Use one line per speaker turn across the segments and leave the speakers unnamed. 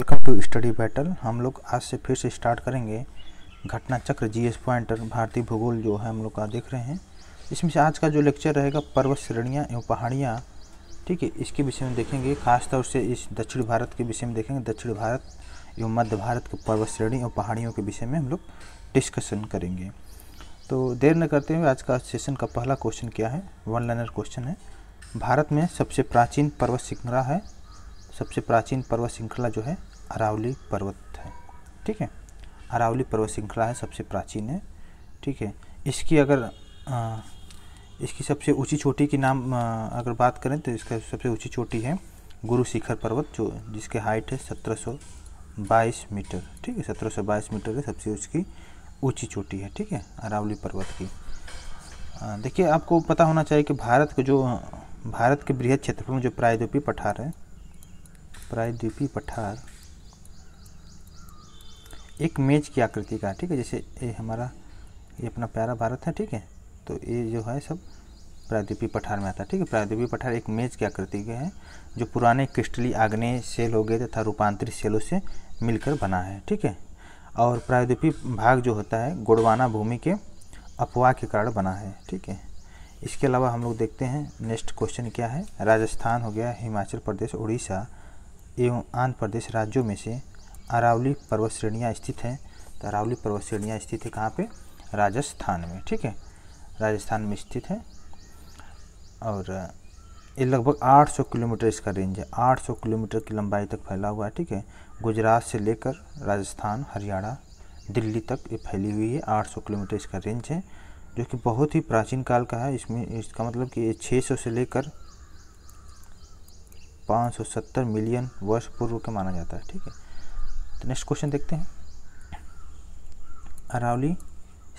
welcome to study battle हम लोग आज से फिर से स्टार्ट करेंगे घटना चक्र जी एस पॉइंटर भारतीय भूगोल जो है हम लोग का देख रहे हैं इसमें से आज का जो लेक्चर रहेगा पर्वत श्रेणियाँ एवं पहाड़ियाँ ठीक है इसके विषय में देखेंगे खासतौर से इस दक्षिण भारत के विषय में देखेंगे दक्षिण भारत एवं मध्य भारत के पर्वत श्रेणी एवं पहाड़ियों के विषय में हम लोग डिस्कशन करेंगे तो देर न करते हुए आज का सेशन का पहला क्वेश्चन क्या है वन लाइनर क्वेश्चन है भारत में सबसे प्राचीन पर्वत श्रृंखला है सबसे प्राचीन पर्वत श्रृंखला जो है अरावली पर्वत है ठीक है अरावली पर्वत श्रृंखला है सबसे प्राचीन है ठीक है इसकी अगर आ, इसकी सबसे ऊंची चोटी की नाम आ, अगर बात करें तो इसका सबसे ऊंची चोटी है गुरु शिखर पर्वत जो जिसके हाइट है 1722 मीटर ठीक है 1722 मीटर है सबसे उसकी ऊंची चोटी है ठीक है अरावली पर्वत की देखिए आपको पता होना चाहिए कि भारत के जो भारत के बृहद क्षेत्रफल में जो प्रायद्वीपीय पठार है प्रायद्वीपीय पठार एक मेज की आकृति का ठीक है जैसे ये हमारा ये अपना प्यारा भारत है ठीक है तो ये जो है सब प्रायद्वीपी पठार में आता है ठीक है प्रायद्वीपी पठार एक मेज की आकृति के हैं जो पुराने क्रिस्टली आग्नेय सेल हो गए तथा रूपांतरित सेलों से मिलकर बना है ठीक है और प्रायद्वीपी भाग जो होता है गुड़वाना भूमि के अपवाह के कारण बना है ठीक है इसके अलावा हम लोग देखते हैं नेक्स्ट क्वेश्चन क्या है राजस्थान हो गया हिमाचल प्रदेश उड़ीसा एवं आंध्र प्रदेश राज्यों में से अरावली पर्वत श्रेणियाँ स्थित हैं तो अरावली पर्वत श्रेणियाँ स्थित है कहाँ पे राजस्थान में ठीक है राजस्थान में स्थित है और ये लगभग 800 किलोमीटर इसका रेंज है 800 किलोमीटर की लंबाई तक फैला हुआ है ठीक है गुजरात से लेकर राजस्थान हरियाणा दिल्ली तक ये फैली हुई है 800 किलोमीटर इसका रेंज है जो कि बहुत ही प्राचीन काल का है इसमें इसका मतलब कि ये 600 से लेकर 570 मिलियन वर्ष पूर्व का माना जाता है ठीक है तो नेक्स्ट क्वेश्चन देखते हैं अरावली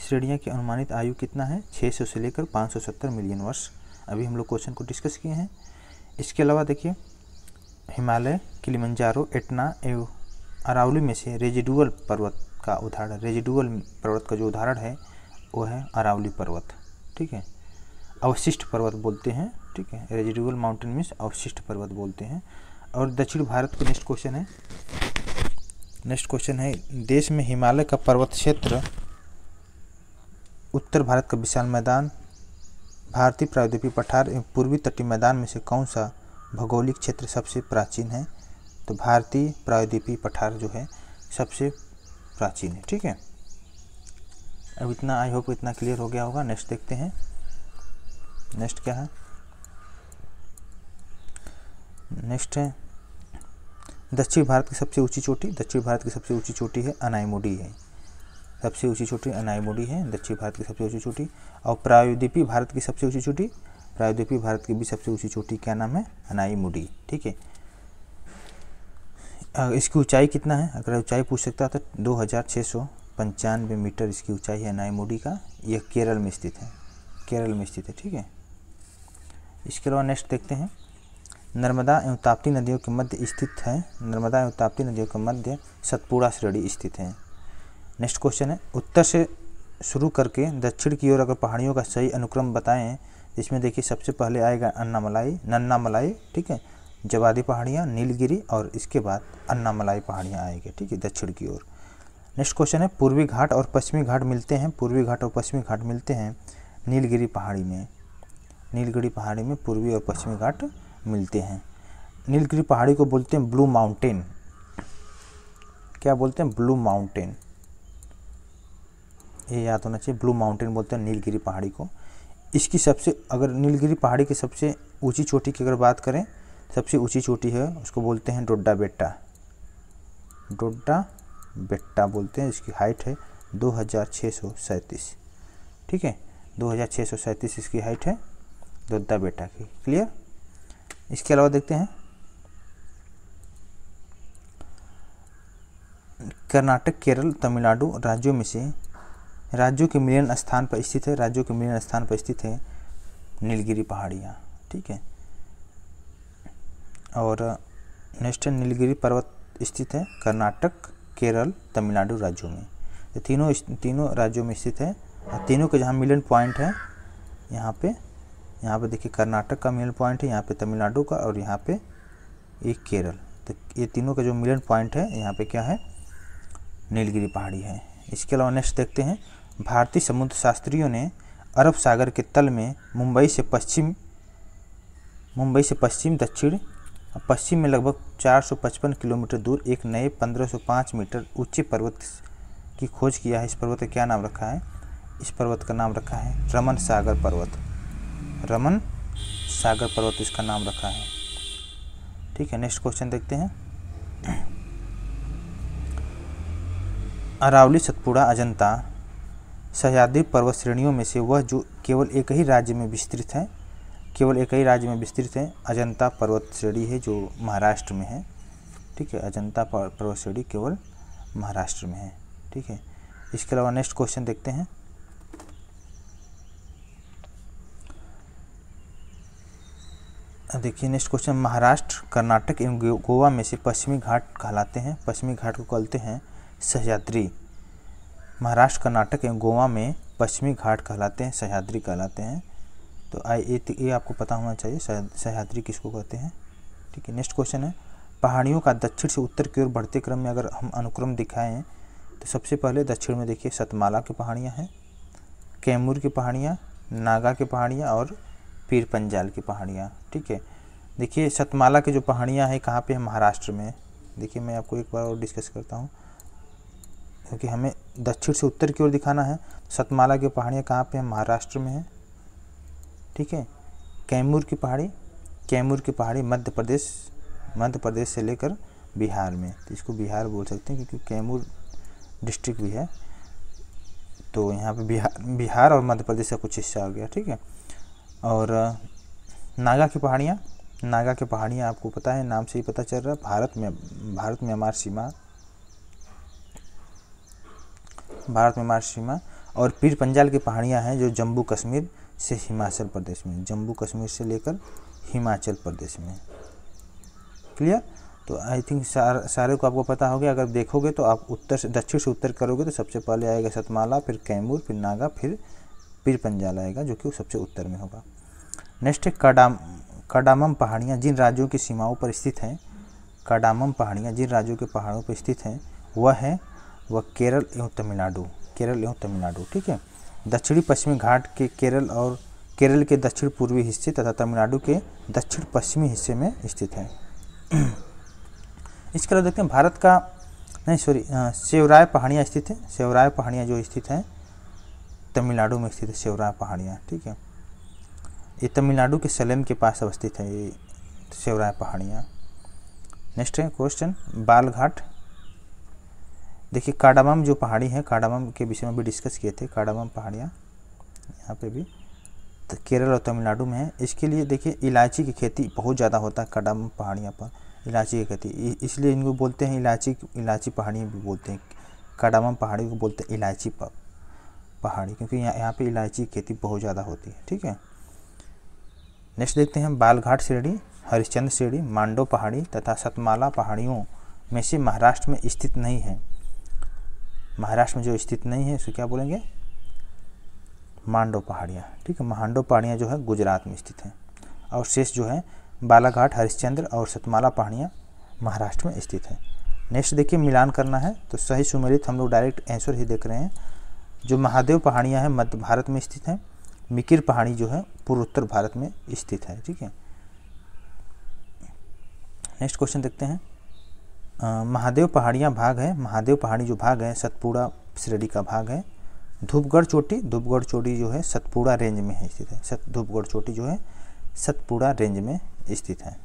श्रेणिया की अनुमानित आयु कितना है 600 से लेकर 570 मिलियन वर्ष अभी हम लोग क्वेश्चन को डिस्कस किए हैं इसके अलावा देखिए हिमालय किलिमंजारो एटना एवं अरावली में से रेजिडुअल पर्वत का उदाहरण रेजिडुअल पर्वत का जो उदाहरण है वो है अरावली पर्वत ठीक है अवशिष्ट पर्वत बोलते हैं ठीक है रेजिडुअल माउंटेन मीन्स अवशिष्ट पर्वत बोलते हैं और दक्षिण भारत का नेक्स्ट क्वेश्चन है नेक्स्ट क्वेश्चन है देश में हिमालय का पर्वत क्षेत्र उत्तर भारत का विशाल मैदान भारतीय प्रायद्वीपीय पठार एवं पूर्वी तटीय मैदान में से कौन सा भौगोलिक क्षेत्र सबसे प्राचीन है तो भारतीय प्रायद्वीपीय पठार जो है सबसे प्राचीन है ठीक है अब इतना आई होप इतना क्लियर हो गया होगा नेक्स्ट देखते हैं नेक्स्ट क्या है नेक्स्ट है दक्षिण भारत की सबसे ऊंची चोटी दक्षिण भारत की सबसे ऊंची चोटी है अनाईमुडी है सबसे ऊंची चोटी अनाईमोडी है दक्षिण भारत की सबसे ऊंची चोटी और प्रायोद्वीपी भारत की सबसे ऊंची चोटी प्रायोद्वीपी भारत की भी सबसे ऊंची चोटी क्या नाम है अनाईमोडी ठीक है इसकी ऊंचाई कितना है अगर ऊंचाई पूछ सकता तो दो हज़ार छः सौ पंचानवे मीटर इसकी ऊंचाई है अनाईमुडी का यह केरल में स्थित है केरल में स्थित है ठीक है इसके अलावा नेक्स्ट देखते हैं नर्मदा एवं ताप्ती नदियों के मध्य स्थित है नर्मदा एवं ताप्ती नदियों के मध्य सतपुड़ा श्रेणी स्थित है नेक्स्ट क्वेश्चन है उत्तर से शुरू करके दक्षिण की ओर अगर पहाड़ियों का सही अनुक्रम बताएं इसमें देखिए सबसे पहले आएगा अन्नामलाई नन्नामलाई ठीक है जवादी पहाड़ियाँ नीलगिरी और इसके बाद अन्नामलाई पहाड़ियाँ आएगी ठीक है दक्षिण की ओर नेक्स्ट क्वेश्चन है पूर्वी घाट और पश्चिमी घाट मिलते हैं पूर्वी घाट और पश्चिमी घाट मिलते हैं नीलगिरी पहाड़ी में नीलगिरी पहाड़ी में पूर्वी और पश्चिमी घाट मिलते हैं नीलगिरी पहाड़ी को बोलते हैं ब्लू माउंटेन क्या बोलते हैं ब्लू माउंटेन ये याद होना चाहिए ब्लू माउंटेन बोलते हैं नीलगिरी पहाड़ी को इसकी सबसे अगर नीलगिरी पहाड़ी की सबसे ऊंची चोटी की अगर बात करें सबसे ऊंची चोटी है उसको बोलते हैं डोड्डा बेट्टा डोड्डा बेट्टा बोलते हैं इसकी हाइट है दो ठीक है दो इसकी हाइट है डोड्डा बेट्टा की क्लियर इसके अलावा देखते हैं कर्नाटक केरल तमिलनाडु राज्यों में से राज्यों के मिलन स्थान पर स्थित है राज्यों के मिलन स्थान पर स्थित है नीलगिरी पहाड़ियाँ ठीक है और नेक्स्ट है नीलगिरी पर्वत स्थित है कर्नाटक केरल तमिलनाडु राज्यों में तो तीनों तीनों राज्यों में स्थित है और तीनों के जहाँ मिलन पॉइंट है यहाँ पे यहाँ पे देखिए कर्नाटक का मिलन पॉइंट है यहाँ पे तमिलनाडु का और यहाँ पे एक केरल तो ये तीनों का जो मिलन पॉइंट है यहाँ पे क्या है नीलगिरी पहाड़ी है इसके अलावा नेक्स्ट देखते हैं भारतीय समुद्र शास्त्रियों ने अरब सागर के तल में मुंबई से पश्चिम मुंबई से पश्चिम दक्षिण पश्चिम में लगभग 455 किलोमीटर दूर एक नए 1505 मीटर ऊंचे पर्वत की खोज किया है इस पर्वत का क्या नाम रखा है इस पर्वत का नाम रखा है रमन सागर पर्वत रमन सागर पर्वत इसका नाम रखा है ठीक है नेक्स्ट क्वेश्चन देखते हैं अरावली सतपुड़ा अजंता सहयाद्री पर्वत श्रेणियों में से वह जो केवल एक ही राज्य में विस्तृत है केवल एक ही राज्य में विस्तृत है अजंता पर्वत श्रेणी है जो महाराष्ट्र में है ठीक है अजंता पर्वत श्रेणी केवल महाराष्ट्र में है ठीक है इसके अलावा नेक्स्ट क्वेश्चन देखते हैं देखिए नेक्स्ट क्वेश्चन महाराष्ट्र कर्नाटक एवं गोवा में से पश्चिमी घाट कहलाते हैं पश्चिमी घाट को कहते हैं सह्याद्री महाराष्ट्र कर्नाटक एवं गोवा में पश्चिमी घाट कहलाते हैं सह्याद्री कहलाते हैं तो आई ए ये आपको पता होना चाहिए सह्याद्री किसको कहते हैं ठीक है नेक्स्ट क्वेश्चन है पहाड़ियों का दक्षिण से उत्तर की ओर बढ़ते क्रम में अगर हम अनुक्रम दिखाएँ तो सबसे पहले दक्षिण में देखिए सतमाला की पहाड़ियाँ हैं कैमूर की पहाड़ियाँ नागा की पहाड़ियाँ और पीर पंजाल की पहाड़ियाँ ठीक है देखिए सतमाला की जो पहाड़ियाँ हैं कहाँ पे है महाराष्ट्र में देखिए मैं आपको एक बार और डिस्कस करता हूँ क्योंकि हमें दक्षिण से उत्तर की ओर दिखाना है सतमाला की पहाड़ियाँ कहाँ पे हैं महाराष्ट्र में हैं ठीक है कैमूर की पहाड़ी कैमूर की पहाड़ी मध्य प्रदेश मध्य प्रदेश से लेकर बिहार में तो इसको बिहार बोल सकते हैं क्योंकि कैमूर डिस्ट्रिक्ट भी है तो यहाँ पे बिहार बिहार और मध्य प्रदेश का कुछ हिस्सा हो गया ठीक है और नागा की पहाड़ियाँ नागा की पहाड़ियाँ आपको पता है नाम से ही पता चल रहा है भारत में भारत म्यांमार सीमा भारत म्यांमार सीमा और पीर पंजाल की पहाड़ियाँ हैं जो जम्मू कश्मीर से हिमाचल प्रदेश में जम्मू कश्मीर से लेकर हिमाचल प्रदेश में क्लियर तो आई थिंक सार, सारे को आपको पता होगा अगर देखोगे तो आप उत्तर से दक्षिण से उत्तर करोगे तो सबसे पहले आएगा सतमाला फिर कैमूर फिर नागा फिर पीर पंजाल आएगा जो कि सबसे उत्तर में होगा नेक्स्ट है काडाम काडामम पहाड़ियाँ जिन राज्यों की सीमाओं पर स्थित हैं काडामम पहाड़ियाँ जिन राज्यों के पहाड़ों पर स्थित हैं वह है वह केरल एवं तमिलनाडु केरल एवं तमिलनाडु ठीक है दक्षिणी पश्चिमी घाट के केरल और केरल के दक्षिण पूर्वी हिस्से तथा तमिलनाडु के दक्षिण पश्चिमी हिस्से में स्थित हैं इसके अलावा देखते हैं भारत का नहीं सॉरी सेवराय पहाड़ियाँ स्थित है सेवराय पहाड़ियाँ जो स्थित हैं तमिलनाडु में स्थित शिवरा पहाड़ियाँ ठीक है ये तमिलनाडु के सलेम के पास अवस्थित है ये शिवराय पहाड़ियाँ नेक्स्ट है क्वेश्चन बालघाट देखिए काडामम जो पहाड़ी है काडामम के विषय में भी डिस्कस किए थे काडामम पहाड़ियाँ यहाँ पे भी तो केरल और तमिलनाडु में है इसके लिए देखिए इलायची की खेती बहुत ज़्यादा होता है काडामम पहाड़ियाँ पर इलायची की खेती इसलिए इनको बोलते हैं इलायची इलायची पहाड़ियाँ भी बोलते हैं काडामम पहाड़ी को बोलते हैं इलायची पहाड़ी क्योंकि यहाँ यहाँ पर इलायची की खेती बहुत ज़्यादा होती है ठीक है नेक्स्ट देखते हैं बालघाट सीढ़ी हरिश्चंद्र सीढ़ी मांडो पहाड़ी तथा सतमाला पहाड़ियों में से महाराष्ट्र में स्थित नहीं है महाराष्ट्र में जो स्थित नहीं है उसको क्या बोलेंगे मांडो पहाड़ियाँ ठीक है मांडो पहाड़ियाँ जो है गुजरात में स्थित हैं और शेष जो है बालाघाट हरिश्चंद्र और सतमाला पहाड़ियाँ महाराष्ट्र में स्थित हैं नेक्स्ट देखिए मिलान करना है तो सही सुमेलित हम लोग डायरेक्ट आंसर ही देख रहे हैं जो महादेव पहाड़ियाँ हैं मध्य भारत में स्थित हैं मिकिर पहाड़ी जो है पूर्वोत्तर भारत में स्थित है ठीक है नेक्स्ट क्वेश्चन देखते हैं महादेव पहाड़ियाँ भाग है महादेव पहाड़ी जो भाग है सतपुड़ा श्रेणी का भाग है धूपगढ़ चोटी धूपगढ़ चोटी जो है सतपुड़ा रेंज में है स्थित है सत धूपगढ़ चोटी जो है सतपुड़ा रेंज में स्थित है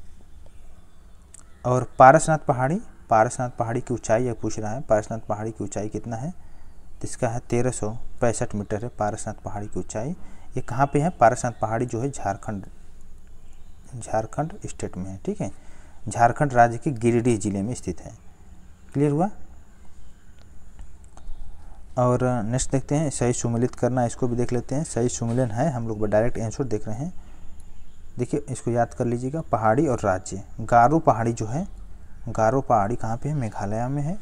और पारसनाथ पहाड़ी पारसनाथ पहाड़ी की ऊंचाई यह पूछ रहा है पारसनाथ पहाड़ी की ऊंचाई कितना है जिसका इसका है तेरह सौ पैंसठ मीटर है पारसनाथ पहाड़ी की ऊंचाई ये कहाँ पे है पारसनाथ पहाड़ी जो है झारखंड झारखंड स्टेट में है ठीक है झारखंड राज्य के गिरिडीह जिले में स्थित है क्लियर हुआ और नेक्स्ट देखते हैं सही सुमिलित करना इसको भी देख लेते हैं सही सुमिलन है हम लोग डायरेक्ट आंसर देख रहे हैं देखिए इसको याद कर लीजिएगा पहाड़ी और राज्य गारो पहाड़ी जो है गारो पहाड़ी कहाँ पे है मेघालय में है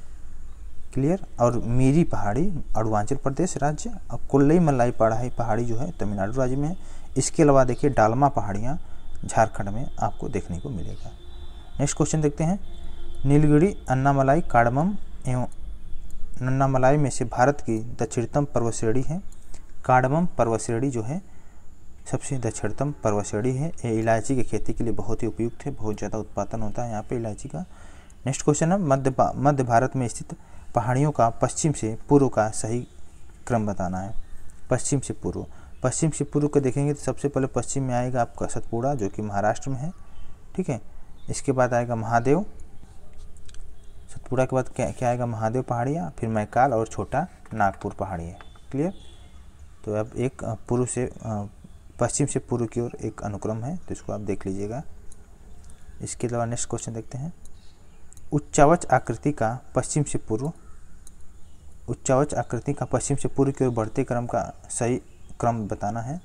क्लियर और मीरी पहाड़ी अरुणाचल प्रदेश राज्य और कोल्लई मलाई पढ़ाई पहाड़ी जो है तमिलनाडु राज्य में है इसके अलावा देखिए डालमा पहाड़ियाँ झारखंड में आपको देखने को मिलेगा नेक्स्ट क्वेश्चन देखते हैं नीलगिरी अन्नामलाई काड़मम एवं नन्नामलाई में से भारत की दक्षिणतम पर्वत श्रेणी है काडमम पर्वत श्रेणी जो है सबसे दक्षिणतम पर्वत श्रेणी है ये इलायची की खेती के लिए बहुत ही उपयुक्त है बहुत ज़्यादा उत्पादन होता है यहाँ पे इलायची का नेक्स्ट क्वेश्चन है मध्य मध्य भारत में स्थित पहाड़ियों का पश्चिम से पूर्व का सही क्रम बताना है पश्चिम से पूर्व पश्चिम से पूर्व का देखेंगे तो सबसे पहले पश्चिम में आएगा आपका सतपुड़ा जो कि महाराष्ट्र में है ठीक है इसके बाद आएगा महादेव सतपुड़ा के बाद क्या क्या आएगा महादेव पहाड़ियाँ फिर मैकाल और छोटा नागपुर है क्लियर तो अब एक पूर्व से पश्चिम से पूर्व की ओर एक अनुक्रम है तो इसको आप देख लीजिएगा इसके अलावा नेक्स्ट क्वेश्चन देखते हैं उच्चावच आकृति का पश्चिम से पूर्व उच्चावच आकृति का पश्चिम से पूर्व की ओर बढ़ते क्रम का सही क्रम बताना है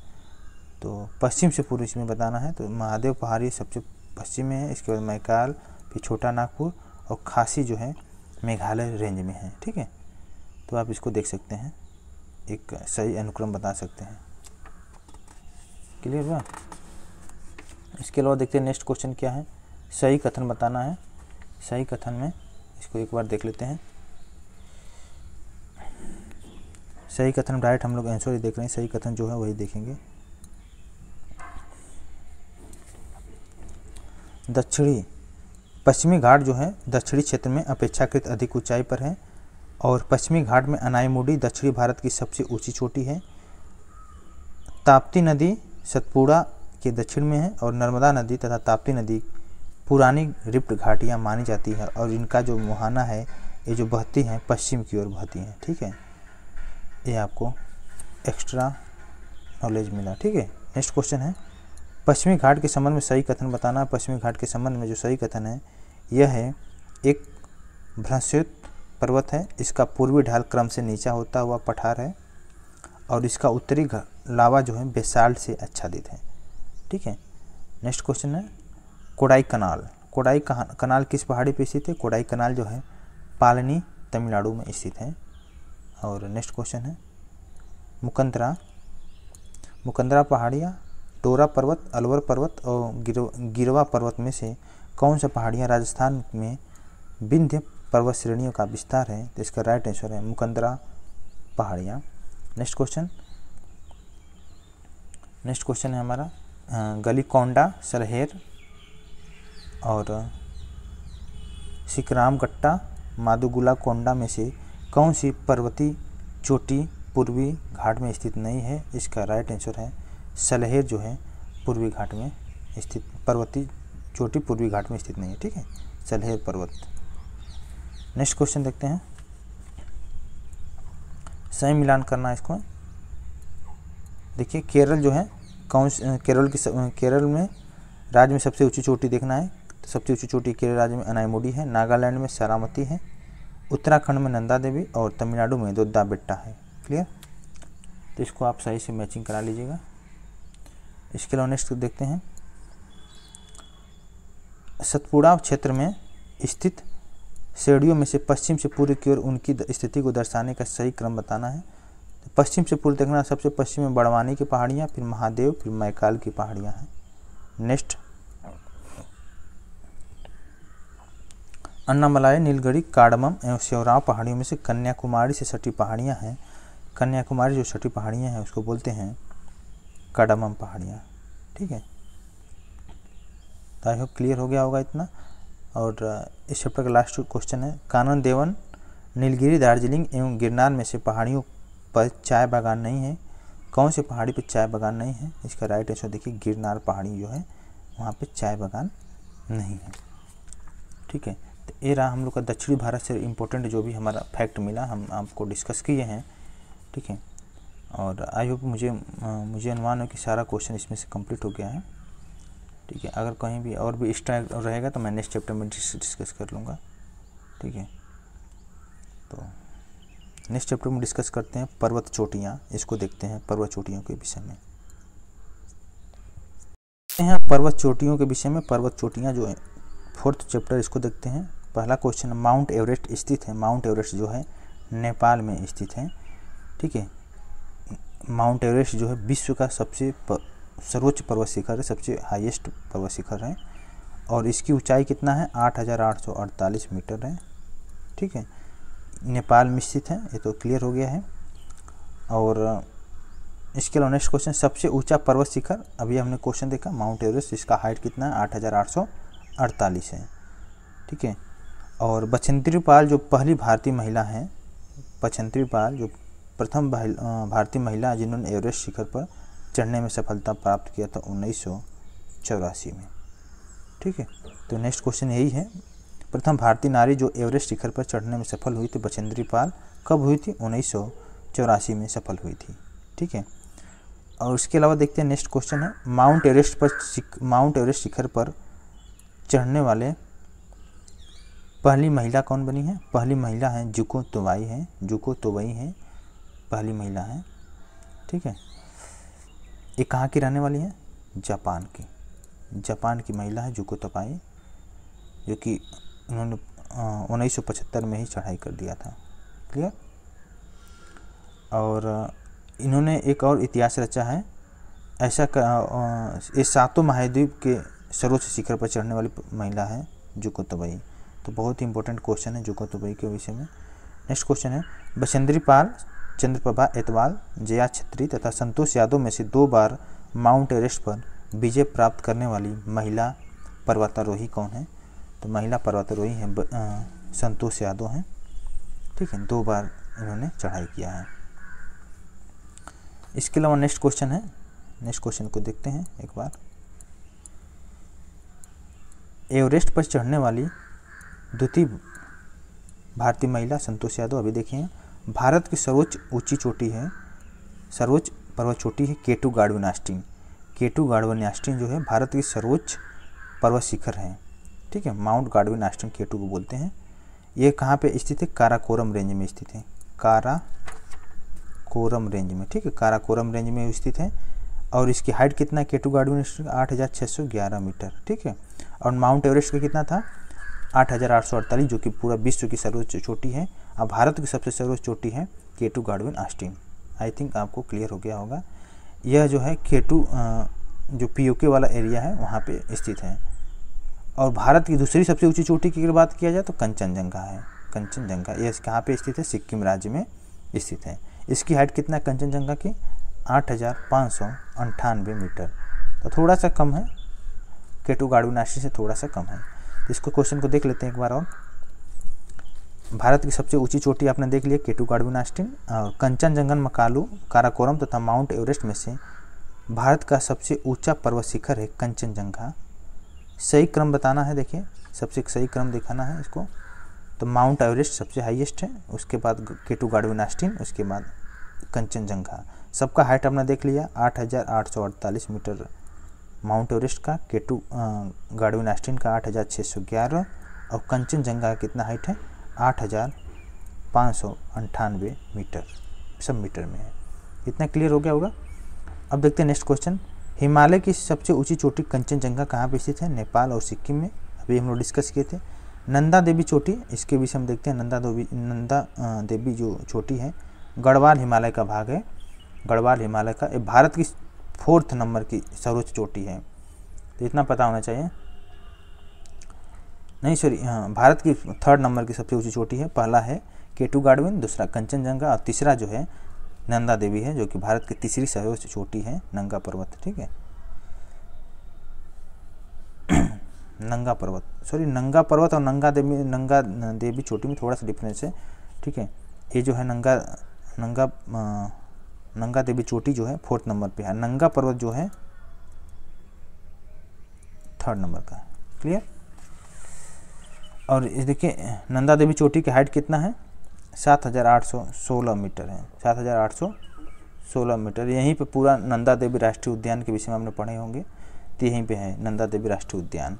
तो पश्चिम से पूर्व इसमें बताना है तो महादेव पहाड़ी सबसे पश्चिम में है इसके बाद मैकाल फिर छोटा नागपुर और खासी जो है मेघालय रेंज में है ठीक है तो आप इसको देख सकते हैं एक सही अनुक्रम बता सकते हैं क्लियर हुआ इसके अलावा देखते हैं नेक्स्ट क्वेश्चन क्या है सही कथन बताना है सही कथन में इसको एक बार देख लेते हैं सही कथन डायरेक्ट हम लोग आंसर ही देख रहे हैं सही कथन जो है वही देखेंगे दक्षिणी पश्चिमी घाट जो है दक्षिणी क्षेत्र में अपेक्षाकृत अधिक ऊंचाई पर है और पश्चिमी घाट में अनाईमुडी दक्षिणी भारत की सबसे ऊंची चोटी है ताप्ती नदी सतपुड़ा के दक्षिण में है और नर्मदा नदी तथा ताप्ती नदी पुरानी रिप्ट घाटियाँ मानी जाती है और इनका जो मुहाना है ये जो बहती हैं पश्चिम की ओर बहती हैं ठीक है ये आपको एक्स्ट्रा नॉलेज मिला ठीक है नेक्स्ट क्वेश्चन है पश्चिमी घाट के संबंध में सही कथन बताना पश्चिमी घाट के संबंध में जो सही कथन है यह है एक भ्रंश्युत पर्वत है इसका पूर्वी ढाल क्रम से नीचा होता हुआ पठार है और इसका उत्तरी लावा जो है बेसाल्ट से आच्छादित है ठीक है नेक्स्ट क्वेश्चन है कोडाई कनाल कोडाई कनाल किस पहाड़ी पर स्थित है कोडाई कनाल जो है पालनी तमिलनाडु में स्थित है और नेक्स्ट क्वेश्चन है मुकंदरा मुकंदरा पहाड़ियाँ टोरा पर्वत अलवर पर्वत और गिर गिरवा पर्वत में से कौन सा पहाड़ियाँ राजस्थान में विंध्य पर्वत श्रेणियों का विस्तार है तो इसका राइट आंसर है मुकंदरा पहाड़ियाँ नेक्स्ट क्वेश्चन नेक्स्ट क्वेश्चन है हमारा गलीकोंडा सलहेर और सिकराम गट्टा कोंडा में से कौन सी पर्वती चोटी पूर्वी घाट में स्थित नहीं है इसका राइट आंसर है सलहेर जो है पूर्वी घाट में स्थित पर्वती चोटी पूर्वी घाट में स्थित नहीं है ठीक है सलहेर पर्वत नेक्स्ट क्वेश्चन देखते हैं सही मिलान करना इसको देखिए केरल जो है कौन केरल की केरल में राज्य में सबसे ऊंची चोटी देखना है तो सबसे ऊंची चोटी केरल राज्य में अनाईमोडी है नागालैंड में सरामती है उत्तराखंड में नंदा देवी और तमिलनाडु में दुद्दा बेट्टा है क्लियर तो इसको आप सही से मैचिंग करा लीजिएगा इसके अलावा नेक्स्ट देखते हैं सतपुड़ा क्षेत्र में स्थित श्रेणियों में से पश्चिम से पूर्व की ओर उनकी स्थिति को दर्शाने का सही क्रम बताना है तो पश्चिम से पूर्व देखना सबसे पश्चिम में बड़वानी की पहाड़ियाँ फिर महादेव फिर मैकाल की पहाड़ियाँ हैं नेक्स्ट अन्नामलाई नीलगढ़ी काडमम एवं श्योराव पहाड़ियों में से कन्याकुमारी से सटी पहाड़ियाँ हैं कन्याकुमारी जो सटी पहाड़ियाँ हैं उसको बोलते हैं काडमम पहाड़ियाँ ठीक है तो आई होप क्लियर हो गया होगा इतना और uh, इस चैप्टर का लास्ट क्वेश्चन है कानन देवन नीलगिरी दार्जिलिंग एवं गिरनार में से पहाड़ियों पर चाय बागान नहीं है कौन से पहाड़ी पर चाय बागान नहीं है इसका राइट आंसर देखिए गिरनार पहाड़ी जो है वहाँ पर चाय बागान नहीं है ठीक है तो ये रहा हम लोग का दक्षिणी भारत से इम्पोर्टेंट जो भी हमारा फैक्ट मिला हम आपको डिस्कस किए हैं ठीक है और आई होप मुझे मुझे अनुमान है कि सारा क्वेश्चन इसमें से कंप्लीट हो गया है ठीक है अगर कहीं भी और भी एक्स्ट्रा रहेगा तो मैं नेक्स्ट चैप्टर में डिस्कस कर लूँगा ठीक है तो नेक्स्ट चैप्टर में डिस्कस करते हैं पर्वत चोटियाँ इसको देखते हैं पर्वत चोटियों के विषय में हैं पर्वत चोटियों के विषय में पर्वत चोटियाँ जो है फोर्थ चैप्टर इसको देखते हैं पहला क्वेश्चन माउंट एवरेस्ट स्थित है माउंट एवरेस्ट जो है नेपाल में स्थित है ठीक है माउंट एवरेस्ट जो है विश्व का सबसे सर्वोच्च पर्वत शिखर है सबसे हाईएस्ट पर्वत शिखर है और इसकी ऊंचाई कितना है 8,848 मीटर है ठीक है नेपाल में स्थित है ये तो क्लियर हो गया है और इसके अलावा नेक्स्ट क्वेश्चन सबसे ऊंचा पर्वत शिखर अभी हमने क्वेश्चन देखा माउंट एवरेस्ट इसका हाइट कितना है अड़तालीस है ठीक है और बछेंद्री पाल जो पहली भारतीय महिला हैं बछेंद्री पाल जो प्रथम भारतीय महिला जिन्होंने एवरेस्ट शिखर पर चढ़ने में सफलता प्राप्त किया था उन्नीस में ठीक है तो नेक्स्ट क्वेश्चन यही है प्रथम भारतीय नारी जो एवरेस्ट शिखर पर चढ़ने में सफल हुई थी बछेंद्री पाल कब हुई थी उन्नीस में सफल हुई थी ठीक है और उसके अलावा देखते हैं नेक्स्ट क्वेश्चन है माउंट एवरेस्ट पर माउंट एवरेस्ट शिखर पर चढ़ने वाले पहली महिला कौन बनी है पहली महिला है जुको तोबाई है जुको तोबई है पहली महिला है ठीक है ये कहाँ की रहने वाली है जापान की जापान की महिला है जुको तपाई जो कि उन्होंने उन्नीस में ही चढ़ाई कर दिया था क्लियर और इन्होंने एक और इतिहास रचा है ऐसा ये सातों महाद्वीप के सर्वोच्च शिखर पर चढ़ने वाली महिला है जुको तबई तो बहुत ही इंपॉर्टेंट क्वेश्चन है जुगत दुबई के विषय में नेक्स्ट क्वेश्चन है बसेंद्री पाल चंद्रप्रभा एतवाल जया छत्री तथा संतोष यादव में से दो बार माउंट एवरेस्ट पर विजय प्राप्त करने वाली महिला पर्वतारोही कौन है तो महिला पर्वतारोही हैं संतोष यादव हैं ठीक है दो बार इन्होंने चढ़ाई किया है इसके अलावा नेक्स्ट क्वेश्चन है नेक्स्ट क्वेश्चन को देखते हैं एक बार एवरेस्ट पर चढ़ने वाली द्वितीय भारतीय महिला संतोष यादव अभी देखिए भारत की सर्वोच्च ऊंची चोटी है सर्वोच्च पर्वत चोटी है केटू गार्डवनास्टिन केटू गार्डवनास्टिन जो है भारत की सर्वोच्च पर्वत शिखर है ठीक है माउंट गार्डवनास्टिन केटू को बोलते हैं ये कहाँ पे स्थित है काराकोरम रेंज में स्थित है कारा कोरम रेंज में ठीक है काराकोरम रेंज में स्थित है और इसकी हाइट कितना है केटू गार्डवनास्टिन आठ हज़ार छः सौ ग्यारह मीटर ठीक है और माउंट एवरेस्ट का कितना था आठ हज़ार आठ सौ अड़तालीस जो कि पूरा विश्व की सर्वोच्च चोटी है और भारत की सबसे सर्वोच्च चोटी है K two Godwin Austen I think आपको क्लियर हो गया होगा यह जो है के टू जो पीओके वाला एरिया है वहाँ पे स्थित है और भारत की दूसरी सबसे ऊंची चोटी की अगर बात किया जाए तो कंचनजंगा है कंचनजंगा यह कहाँ पे स्थित है सिक्किम राज्य में स्थित है इसकी हाइट कितना है कंचनजंगा की आठ हज़ार पाँच सौ मीटर तो थोड़ा सा कम है केटू गाड़ू नाशी से थोड़ा सा कम है इसको क्वेश्चन को देख लेते हैं एक बार और भारत की सबसे ऊंची चोटी आपने देख लिया केटू गाडविनास्टिन कंचनजंगन मकालू काराकोरम तथा माउंट एवरेस्ट में से भारत का सबसे ऊंचा पर्वत शिखर है कंचनजंघा सही क्रम बताना है देखिए सबसे सही क्रम दिखाना है इसको तो माउंट एवरेस्ट सबसे हाईएस्ट है उसके बाद केटू गाडविनास्टिन उसके बाद कंचनजंघा सबका हाइट आपने देख लिया आठ हज़ार आठ सौ अड़तालीस मीटर माउंट एवरेस्ट का केटू गार्डविन आस्टिन का आठ हज़ार छः सौ ग्यारह और कंचनजंगा कितना हाइट है आठ हज़ार पाँच सौ अंठानवे मीटर सब मीटर में है इतना क्लियर हो गया होगा अब देखते हैं नेक्स्ट क्वेश्चन हिमालय की सबसे ऊंची चोटी कंचनजंगा कहाँ पर स्थित है नेपाल और सिक्किम में अभी हम लोग डिस्कस किए थे नंदा देवी चोटी इसके बीच हम देखते हैं नंदा देवी नंदा देवी जो चोटी है गढ़वाल हिमालय का भाग है गढ़वाल हिमालय का भारत की फोर्थ नंबर की सर्वोच्च चोटी है तो इतना पता होना चाहिए नहीं सॉरी हाँ भारत की थर्ड नंबर की सबसे ऊंची चोटी है पहला है केटू गार्डविन दूसरा कंचनजंगा और तीसरा जो है नंदा देवी है जो कि भारत की तीसरी सर्वोच्च चोटी है नंगा पर्वत ठीक है नंगा पर्वत सॉरी नंगा पर्वत और नंगा देवी नंगा देवी चोटी में थोड़ा सा डिफरेंस है ठीक है ये जो है नंगा नंगा नंगा देवी चोटी जो है फोर्थ नंबर पे है नंगा पर्वत जो है थर्ड नंबर का क्लियर और देखिए नंदा देवी चोटी की हाइट कितना है सात हज़ार आठ सौ सोलह मीटर है सात हज़ार आठ सौ सोलह मीटर यहीं पे पूरा नंदा देवी राष्ट्रीय उद्यान के विषय में हमने पढ़े होंगे तो यहीं पे है नंदा देवी राष्ट्रीय उद्यान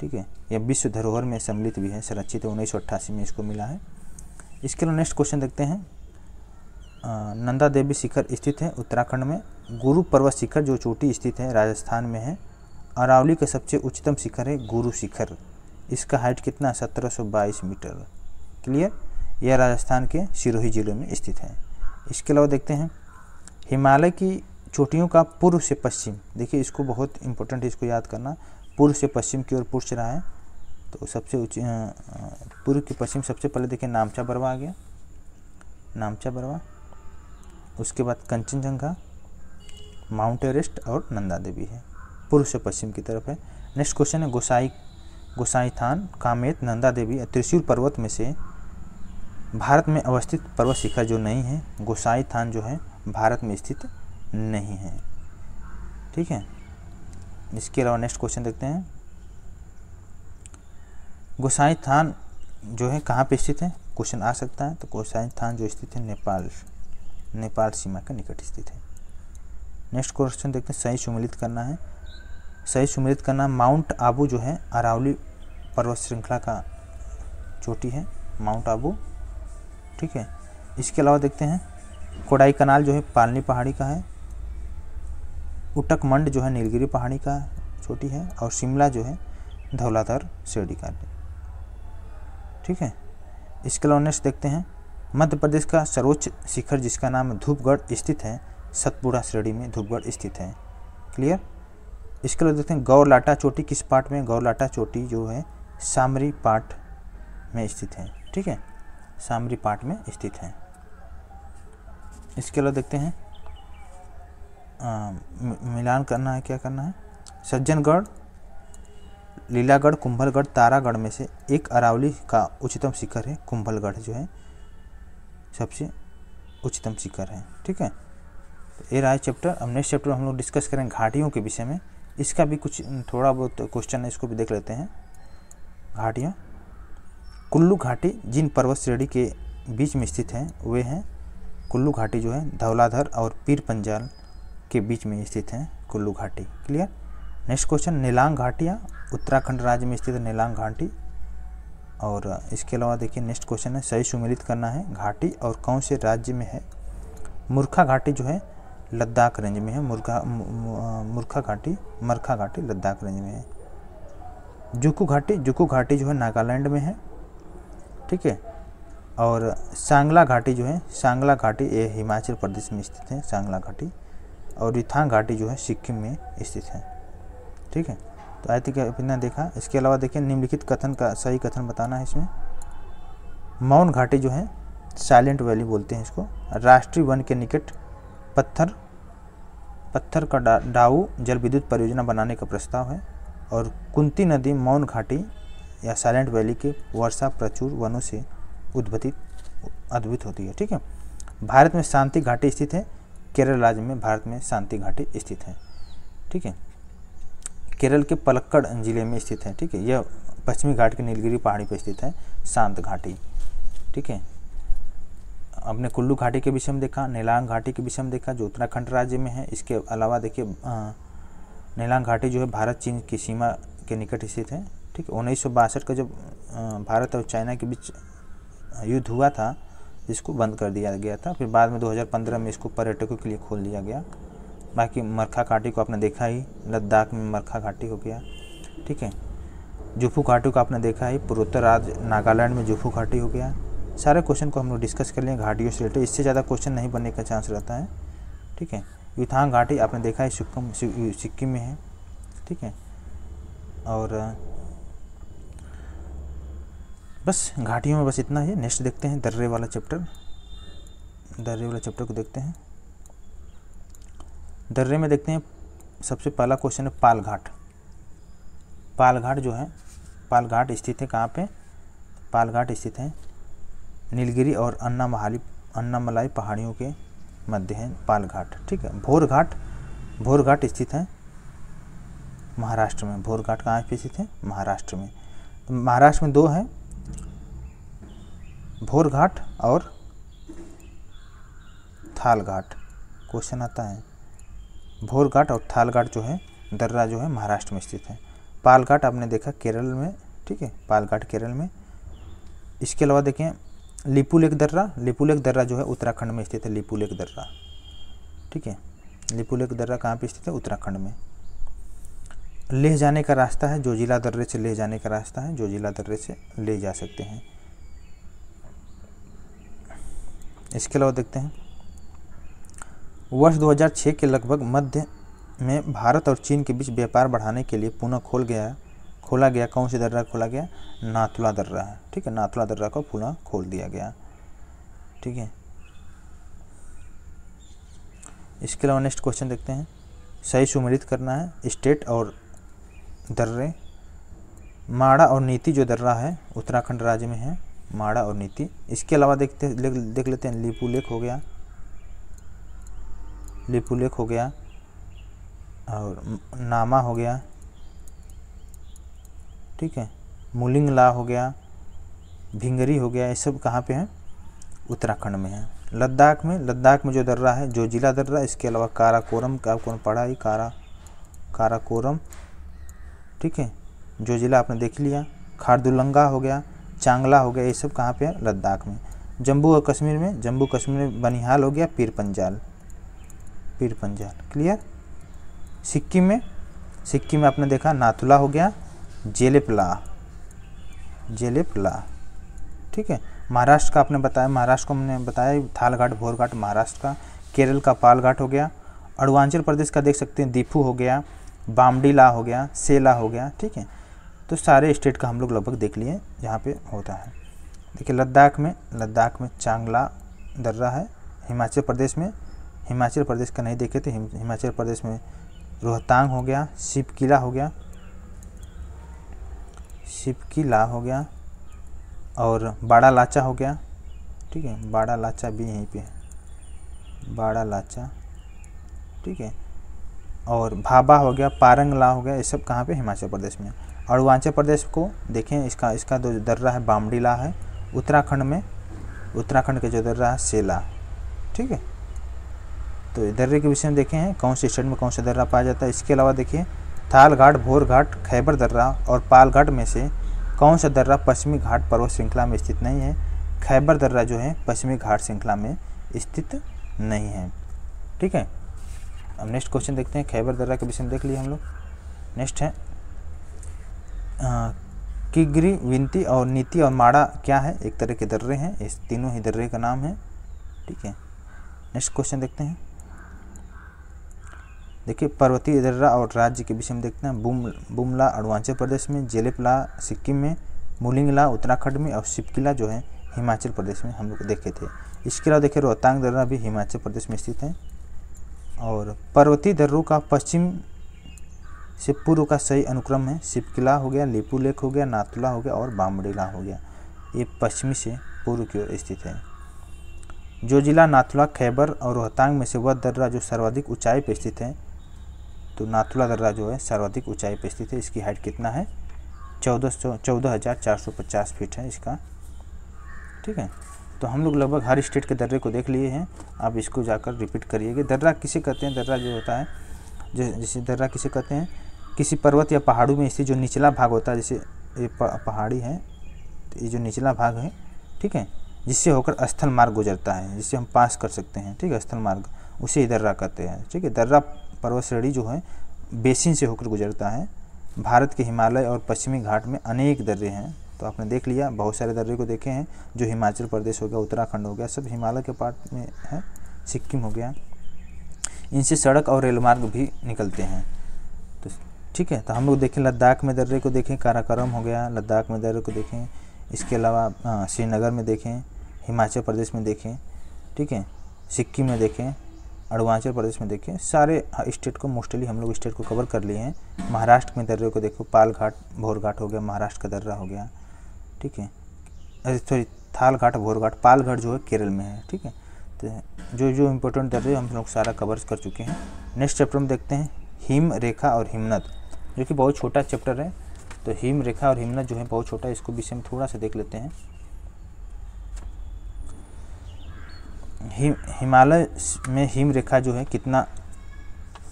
ठीक है यह विश्व धरोहर में सम्मिलित भी है संरक्षित है उन्नीस में इसको मिला है इसके अलावा नेक्स्ट क्वेश्चन देखते हैं नंदा देवी शिखर स्थित है उत्तराखंड में गुरु पर्वत शिखर जो चोटी स्थित है राजस्थान में है अरावली का सबसे उच्चतम शिखर है गुरु शिखर इसका हाइट कितना है सत्रह मीटर क्लियर यह राजस्थान के सिरोही जिले में स्थित है इसके अलावा देखते हैं हिमालय की चोटियों का पूर्व से पश्चिम देखिए इसको बहुत इंपॉर्टेंट है इसको याद करना पूर्व से पश्चिम की ओर पूछ रहा है तो सबसे उच्च पूर्व के पश्चिम सबसे पहले देखिए नामचा बरवा आ गया नामचा बरवा उसके बाद कंचनजंगा माउंट एवरेस्ट और नंदा देवी है पूर्व से पश्चिम की तरफ है नेक्स्ट क्वेश्चन है गोसाई गोसाई थान कामेत नंदा देवी त्रिशूल पर्वत में से भारत में अवस्थित पर्वत शिखर जो नहीं है गोसाई थान जो है भारत में स्थित नहीं है ठीक है इसके अलावा नेक्स्ट क्वेश्चन देखते हैं गोसाई थान जो है कहाँ पे स्थित है क्वेश्चन आ सकता है तो गोसाई थान जो स्थित है नेपाल नेपाल सीमा के निकट स्थित है नेक्स्ट क्वेश्चन देखते हैं सही सुमिलित करना है सही सुमिलित करना माउंट आबू जो है अरावली पर्वत श्रृंखला का चोटी है माउंट आबू ठीक है इसके अलावा देखते हैं कोडाई कनाल जो है पालनी पहाड़ी का है उटकमंड जो है नीलगिरी पहाड़ी का चोटी है और शिमला जो है धौलाधर शिरडी का ठीक है इसके अलावा नेक्स्ट देखते हैं मध्य प्रदेश का सर्वोच्च शिखर जिसका नाम धूपगढ़ स्थित है सतपुड़ा श्रेणी में धूपगढ़ स्थित है क्लियर इसके अलावा देखते हैं गौरलाटा चोटी किस पार्ट में गौरलाटा चोटी जो है सामरी पार्ट में स्थित है ठीक है सामरी पार्ट में स्थित है इसके अलावा देखते हैं आ, मिलान करना है क्या करना है सज्जनगढ़ लीलागढ़ कुंभलगढ़ तारागढ़ में से एक अरावली का उच्चतम शिखर है कुंभलगढ़ जो है सबसे उच्चतम शिखर है ठीक है तो ये रहा चैप्टर अब नेक्स्ट चैप्टर हम लोग डिस्कस करें घाटियों के विषय में इसका भी कुछ थोड़ा बहुत क्वेश्चन है इसको भी देख लेते हैं घाटियाँ कुल्लू घाटी जिन पर्वत श्रेणी के बीच में स्थित हैं वे हैं कुल्लू घाटी जो है धौलाधर और पीर पंजाल के बीच में स्थित हैं कुल्लू घाटी क्लियर नेक्स्ट क्वेश्चन नीलांग घाटियाँ उत्तराखंड राज्य में स्थित नीलांग घाटी और इसके अलावा देखिए नेक्स्ट क्वेश्चन है सही सुमिलित करना है घाटी और कौन से राज्य में है मूर्खा घाटी जो है लद्दाख रेंज में है मुर्खा मूर्खा घाटी मरखा घाटी लद्दाख रेंज में है जुकू घाटी जुकू घाटी जो है नागालैंड में है ठीक है और सांगला घाटी जो है सांगला घाटी ये हिमाचल प्रदेश में स्थित है सांगला घाटी और रिथांग घाटी जो है सिक्किम में स्थित है ठीक है तो आयत थिंक अपने देखा इसके अलावा देखिए निम्नलिखित कथन का सही कथन बताना है इसमें माउंट घाटी जो है साइलेंट वैली बोलते हैं इसको राष्ट्रीय वन के निकट पत्थर पत्थर का डाऊ जल विद्युत परियोजना बनाने का प्रस्ताव है और कुंती नदी मौन घाटी या साइलेंट वैली के वर्षा प्रचुर वनों से उद्भतित अद्भुत होती है ठीक है भारत में शांति घाटी स्थित है केरल राज्य में भारत में शांति घाटी स्थित है ठीक है केरल के पलक्कड़ जिले में स्थित है ठीक है यह पश्चिमी घाट के नीलगिरी पहाड़ी पर स्थित है शांत घाटी ठीक है अपने कुल्लू घाटी के विषय में देखा नीलांग घाटी के विषय में देखा जो उत्तराखंड राज्य में है इसके अलावा देखिए नीलांग घाटी जो है भारत चीन की सीमा के निकट स्थित है ठीक है उन्नीस का जब भारत और चाइना के बीच युद्ध हुआ था इसको बंद कर दिया गया था फिर बाद में 2015 में इसको पर्यटकों के लिए खोल दिया गया बाकी मरखा घाटी को आपने देखा ही लद्दाख में मरखा घाटी हो गया ठीक है जुफू घाटी को आपने देखा ही पूर्वोत्तर राज्य नागालैंड में जुफू घाटी हो गया सारे क्वेश्चन को हम लोग डिस्कस कर लिए घाटियों से रिलेटेड इससे ज़्यादा क्वेश्चन नहीं बनने का चांस रहता है ठीक है युथांग घाटी आपने देखा है सिक्किम सिक्किम में है ठीक है और बस घाटियों में बस इतना ही नेक्स्ट देखते हैं दर्रे वाला चैप्टर दर्रे वाला चैप्टर को देखते हैं दर्रे में देखते हैं सबसे पहला क्वेश्चन है पालघाट पालघाट जो है पालघाट स्थित है कहाँ पे पालघाट स्थित है नीलगिरी और अन्ना महाली अन्नामलाई पहाड़ियों के मध्य है पालघाट ठीक है भोरघाट भोरघाट स्थित है महाराष्ट्र में भोरघाट कहाँ पे स्थित है महाराष्ट्र में तो महाराष्ट्र में दो हैं भोरघाट और थालघाट क्वेश्चन आता है भोरघाट और थालघाट जो है दर्रा जो है महाराष्ट्र में स्थित है पालघाट आपने देखा केरल में ठीक है पालघाट केरल में इसके अलावा देखें लिपू लेक दर्रा लिपू लेक दर्रा जो है उत्तराखंड में स्थित है लिपू लेक दर्रा ठीक है लिपू लेक दर्रा कहाँ पर स्थित है उत्तराखंड में लेह जाने का रास्ता है जो जिला दर्रे से ले जाने का रास्ता है जो जिला दर्रे से ले जा सकते हैं इसके अलावा देखते हैं वर्ष 2006 के लगभग मध्य में भारत और चीन के बीच व्यापार बढ़ाने के लिए पुनः खोल गया खोला गया कौन सी दर्रा खोला गया नाथुला दर्रा है ठीक है नाथुला दर्रा को पुनः खोल दिया गया ठीक है इसके अलावा नेक्स्ट क्वेश्चन देखते हैं सही सुमेलित करना है स्टेट और दर्रे माड़ा और नीति जो दर्रा है उत्तराखंड राज्य में है माड़ा और नीति इसके अलावा देखते देख लेते हैं लिपू लेख हो गया लिपुलेख हो गया और नामा हो गया ठीक है मुलिंगला हो गया भिंगरी हो गया ये सब कहाँ पे हैं उत्तराखंड में है लद्दाख में लद्दाख में जो दर्रा है जो जिला दर्रा इसके अलावा काराकोरम का आपको पढ़ा ही कारा काराकोरम ठीक है जो ज़िला आपने देख लिया खारदुलंगा हो गया चांगला हो गया ये सब कहाँ पे है लद्दाख में जम्मू और कश्मीर में जम्मू कश्मीर में बनिहाल हो गया पीर पंजाल पीर पंजाल क्लियर सिक्किम में सिक्किम में आपने देखा नाथुला हो गया जेलेपला जेलेपला ठीक है महाराष्ट्र का आपने बताया महाराष्ट्र को हमने बताया थालघाट भोरघाट महाराष्ट्र का केरल का पालघाट हो गया अरुणाचल प्रदेश का देख सकते हैं दीपू हो गया बामडीला हो गया सेला हो गया ठीक है तो सारे स्टेट का हम लोग लगभग देख लिए यहाँ पे होता है देखिए लद्दाख में लद्दाख में चांगला दर्रा है हिमाचल प्रदेश में हिमाचल प्रदेश का नहीं देखे तो हिमाचल प्रदेश में रोहतांग हो गया शिव किला हो गया शिव किला हो गया और बाड़ा लाचा हो गया ठीक है बाड़ा लाचा भी यहीं पे है बाड़ा लाचा ठीक है और भाभा हो गया पारंगला हो गया ये सब कहाँ पे हिमाचल प्रदेश में अरुणाचल प्रदेश को देखें इसका इसका जो दर्रा है बामडीला है उत्तराखंड में उत्तराखंड के जो दर्रा है सेला ठीक है तो दर्रे के विषय में देखे हैं कौन से स्टेट में कौन सा दर्रा पाया जाता है इसके अलावा देखिए थाल घाट भोर घाट खैबर दर्रा और पाल घाट में से कौन सा दर्रा पश्चिमी घाट पर्वत श्रृंखला में स्थित नहीं है खैबर दर्रा जो है पश्चिमी घाट श्रृंखला में स्थित नहीं है ठीक है अब नेक्स्ट क्वेश्चन देखते हैं खैबर दर्रा के विषय में देख लिया हम लोग नेक्स्ट है किगरी विनती और नीति और माड़ा क्या है एक तरह के दर्रे हैं इस तीनों ही दर्रे का नाम है ठीक है नेक्स्ट क्वेश्चन देखते हैं देखिए पर्वतीय दर्रा और राज्य के विषय में देखते हैं बुम बुमला अरुणाचल प्रदेश में जेलेपला सिक्किम में मुलिंगला उत्तराखंड में और शिपकिला जो है हिमाचल प्रदेश में हम लोग देखे थे इसके अलावा देखिए रोहतांग दर्रा भी हिमाचल प्रदेश में स्थित है और पर्वतीय दर्रों का पश्चिम से पूर्व का सही अनुक्रम है शिपकिला हो गया लिपू लेक हो गया नाथुला हो गया और बामड़ीला हो गया ये पश्चिमी से पूर्व की ओर स्थित है जो जिला नाथुला खैबर और रोहतांग में से वह दर्रा जो सर्वाधिक ऊंचाई पर स्थित है तो नाथुला दर्रा जो है सर्वाधिक ऊंचाई पर स्थित है इसकी हाइट कितना है चौदह सौ चौदह हज़ार चार सौ पचास फीट है इसका ठीक है तो हम लोग लगभग हर स्टेट के दर्रे को देख लिए हैं आप इसको जाकर रिपीट करिएगा दर्रा किसे कहते हैं दर्रा जो होता है जैसे दर्रा किसे कहते हैं किसी पर्वत या पहाड़ों में इससे जो निचला भाग होता है जैसे ये पहाड़ी है ये जो निचला भाग है ठीक है जिससे होकर स्थल मार्ग गुजरता है जिससे हम पास कर सकते हैं ठीक है स्थल मार्ग उसे दर्रा कहते हैं ठीक है दर्रा पर्वत श्रेणी जो है बेसिन से होकर गुजरता है भारत के हिमालय और पश्चिमी घाट में अनेक दर्रे हैं तो आपने देख लिया बहुत सारे दर्रे को देखे हैं जो हिमाचल प्रदेश हो गया उत्तराखंड हो गया सब हिमालय के पार्ट में है सिक्किम हो गया इनसे सड़क और रेल मार्ग भी निकलते हैं तो ठीक है तो हम लोग देखें लद्दाख में दर्रे को देखें काराकरम हो गया लद्दाख में दर्रे को देखें इसके अलावा हाँ, श्रीनगर में देखें हिमाचल प्रदेश में देखें ठीक है सिक्किम में देखें अरुणाचल प्रदेश में देखिए सारे हाँ, स्टेट को मोस्टली हम लोग स्टेट को कवर कर लिए हैं महाराष्ट्र में दर्रे को देखो पालघाट भोरघाट हो गया महाराष्ट्र का दर्रा हो गया ठीक है सॉरी थालघाट भोरघाट पालघाट जो है केरल में है ठीक है तो जो जो इम्पोर्टेंट दर्रे हम लोग सारा कवर कर चुके हैं नेक्स्ट चैप्टर में देखते हैं हिम रेखा और हिमनद जो कि बहुत छोटा चैप्टर है तो हिम रेखा और हिमनद जो है बहुत छोटा है इसको विषय में थोड़ा सा देख लेते हैं हिम हिमालय में हिम रेखा जो है कितना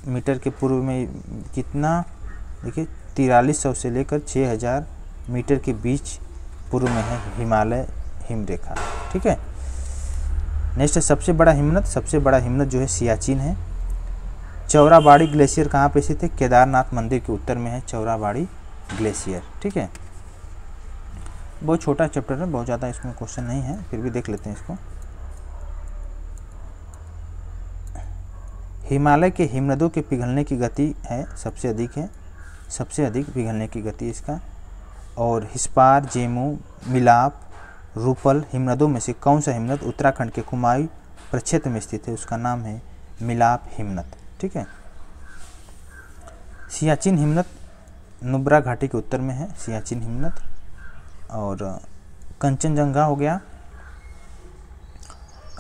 मीटर के पूर्व में कितना देखिए तिरालीस सौ से लेकर छः हज़ार मीटर के बीच पूर्व में है हिमालय हिम रेखा ठीक है नेक्स्ट सबसे बड़ा हिमनत सबसे बड़ा हिमनत जो है सियाचिन है चौराबाड़ी ग्लेशियर कहाँ पे स्थित है केदारनाथ मंदिर के उत्तर में है चौराबाड़ी ग्लेशियर ठीक है बहुत छोटा चैप्टर है बहुत ज़्यादा इसमें क्वेश्चन नहीं है फिर भी देख लेते हैं इसको हिमालय के हिमनदों के पिघलने की गति है सबसे अधिक है सबसे अधिक पिघलने की गति इसका और हिस्पार जेमू मिलाप रूपल हिमनदों में से कौन सा हिमनद उत्तराखंड के कुमाई प्रक्षेत्र में स्थित है उसका नाम है मिलाप हिमनद ठीक है सियाचिन हिमनद नुब्रा घाटी के उत्तर में है सियाचिन हिमनद और कंचनजंगा हो गया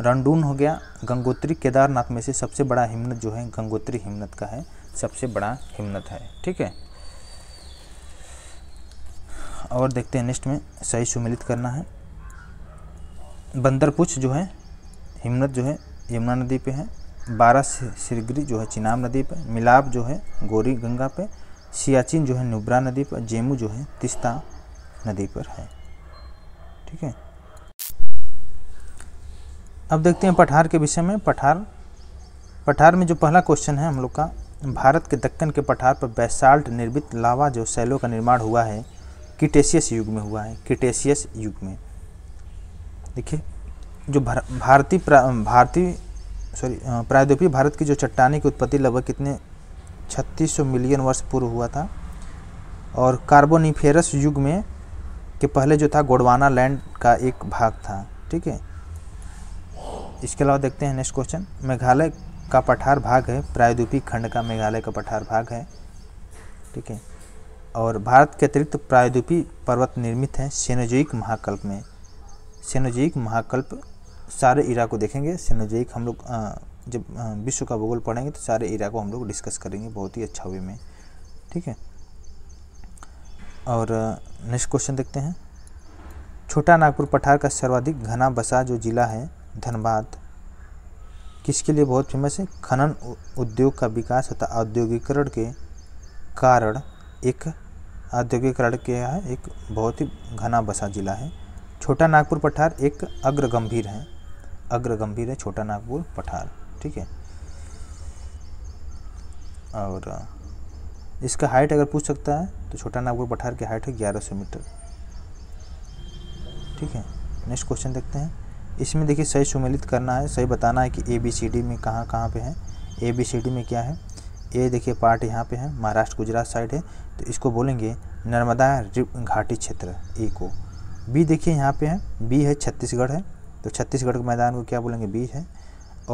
रंडून हो गया गंगोत्री केदारनाथ में से सबसे बड़ा हिमनत जो है गंगोत्री हिमनत का है सबसे बड़ा हिमनत है ठीक है और देखते हैं नेक्स्ट में सही सुमिलित करना है बंदरपुछ जो है हिमनत जो है यमुना नदी पे है बारह श्रीगिरी जो है चिनाब नदी पे मिलाप जो है गोरी गंगा पे सियाचिन जो है नुब्रा नदी पर जेमू जो है तिस्ता नदी पर है ठीक है अब देखते हैं पठार के विषय में पठार पठार में जो पहला क्वेश्चन है हम लोग का भारत के दक्कन के पठार पर बैसाल्ट निर्मित लावा जो सैलो का निर्माण हुआ है किटेशियस युग में हुआ है किटेशियस युग में देखिए जो भार, भारतीय भारतीय सॉरी प्रायद्वीपीय भारत की जो चट्टानी की उत्पत्ति लगभग कितने 3600 मिलियन वर्ष पूर्व हुआ था और कार्बोनिफेरस युग में के पहले जो था गोडवाना लैंड का एक भाग था ठीक है इसके अलावा देखते हैं नेक्स्ट क्वेश्चन मेघालय का पठार भाग है प्रायद्वीपी खंड का मेघालय का पठार भाग है ठीक है और भारत के अतिरिक्त प्रायद्वीपी पर्वत निर्मित हैं सेनोजोइक महाकल्प में सेनोजोइक महाकल्प सारे इरा को देखेंगे सेनोजोइक हम लोग जब विश्व का भूगोल पढ़ेंगे तो सारे इरा को हम लोग डिस्कस करेंगे बहुत ही अच्छा वे में ठीक है और नेक्स्ट क्वेश्चन देखते हैं छोटा नागपुर पठार का सर्वाधिक घना बसा जो जिला है धनबाद किसके लिए बहुत फेमस है खनन उद्योग का विकास तथा औद्योगिकरण के कारण एक औद्योगिकरण के है एक बहुत ही घना बसा जिला है छोटा नागपुर पठार एक अग्र गंभीर है अग्र गंभीर है छोटा नागपुर पठार ठीक है और इसका हाइट अगर पूछ सकता है तो छोटा नागपुर पठार की हाइट है ग्यारह सौ मीटर ठीक है नेक्स्ट क्वेश्चन देखते हैं इसमें देखिए सही सुमिलित करना है सही बताना है कि ए बी सी डी में कहाँ कहाँ पे है ए बी सी डी में क्या है ए देखिए पार्ट यहाँ पे है महाराष्ट्र गुजरात साइड है तो इसको बोलेंगे नर्मदा घाटी क्षेत्र ए को बी देखिए यहाँ पे है बी है छत्तीसगढ़ है तो छत्तीसगढ़ के मैदान को क्या बोलेंगे बी है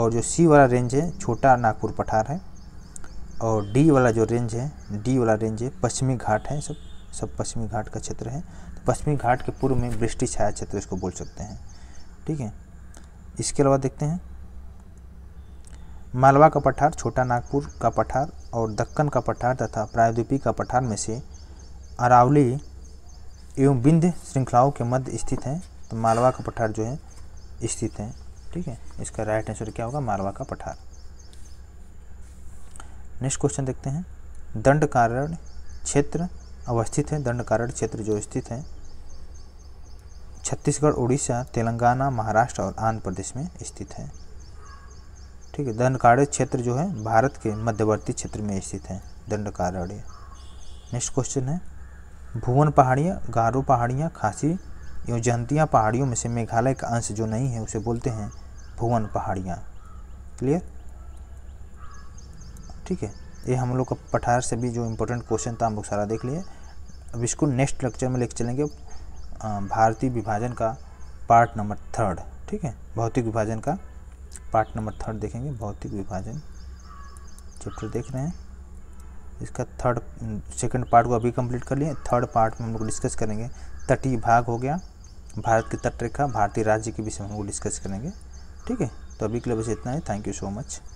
और जो सी वाला रेंज है छोटा नागपुर पठार है और डी वाला जो रेंज है डी वाला रेंज है पश्चिमी घाट है सब सब पश्चिमी घाट का क्षेत्र है तो पश्चिमी घाट के पूर्व में वृष्टि छाया क्षेत्र इसको बोल सकते हैं ठीक है इसके अलावा देखते हैं मालवा का पठार छोटा नागपुर का पठार और दक्कन का पठार तथा प्रायद्वीपी का पठार में से अरावली एवं बिंध श्रृंखलाओं के मध्य स्थित हैं तो मालवा का पठार जो है स्थित है ठीक है इसका राइट आंसर क्या होगा मालवा का पठार नेक्स्ट क्वेश्चन देखते हैं दंड कारण क्षेत्र अवस्थित है दंड कारण क्षेत्र जो स्थित है छत्तीसगढ़ उड़ीसा तेलंगाना महाराष्ट्र और आंध्र प्रदेश में स्थित है ठीक है दंडकारण्य क्षेत्र जो है भारत के मध्यवर्ती क्षेत्र में स्थित है दंडकारण्य नेक्स्ट क्वेश्चन है भुवन पहाड़ियाँ गारो पहाड़ियाँ खासी एवं जंतियाँ पहाड़ियों में से मेघालय का अंश जो नहीं है उसे बोलते हैं भुवन पहाड़ियाँ क्लियर ठीक है ये हम लोग का पठार से भी जो इम्पोर्टेंट क्वेश्चन था हम लोग सारा देख लिए अब इसको नेक्स्ट लेक्चर में लेकर चलेंगे भारतीय विभाजन का पार्ट नंबर थर्ड ठीक है भौतिक विभाजन का पार्ट नंबर थर्ड देखेंगे भौतिक विभाजन चैप्टर देख रहे हैं इसका थर्ड सेकंड पार्ट को अभी कंप्लीट कर लिए थर्ड पार्ट में हम लोग डिस्कस करेंगे तटीय भाग हो गया भारत की तट रेखा भारतीय राज्य के विषय में हम लोग डिस्कस करेंगे ठीक है तो अभी के लिए बस इतना है थैंक यू सो मच